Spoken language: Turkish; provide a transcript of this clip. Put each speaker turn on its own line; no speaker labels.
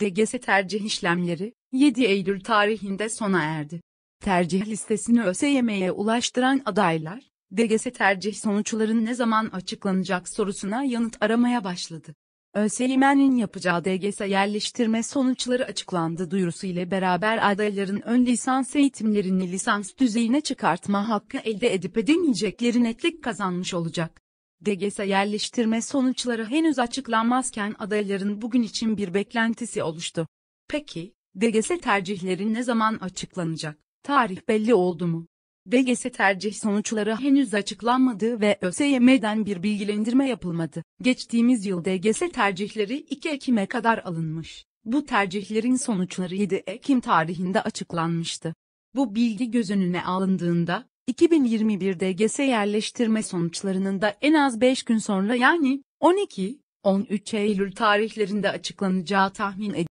DGS tercih işlemleri 7 Eylül tarihinde sona erdi. Tercih listesini ÖSYM'ye ulaştıran adaylar, DGS tercih sonuçların ne zaman açıklanacak sorusuna yanıt aramaya başladı. ÖSYM'nin yapacağı DGS yerleştirme sonuçları açıklandı duyurusu ile beraber adayların ön lisans eğitimlerini lisans düzeyine çıkartma hakkı elde edip edemeyecekleri netlik kazanmış olacak. DGS yerleştirme sonuçları henüz açıklanmazken adayların bugün için bir beklentisi oluştu. Peki, DGS tercihleri ne zaman açıklanacak? Tarih belli oldu mu? DGS tercih sonuçları henüz açıklanmadı ve ÖSYM'den bir bilgilendirme yapılmadı. Geçtiğimiz yıl DGS tercihleri 2 Ekim'e kadar alınmış. Bu tercihlerin sonuçları 7 Ekim tarihinde açıklanmıştı. Bu bilgi göz önüne alındığında, 2021'de GES'e yerleştirme sonuçlarının da en az 5 gün sonra yani 12-13 Eylül tarihlerinde açıklanacağı tahmin ediliyor.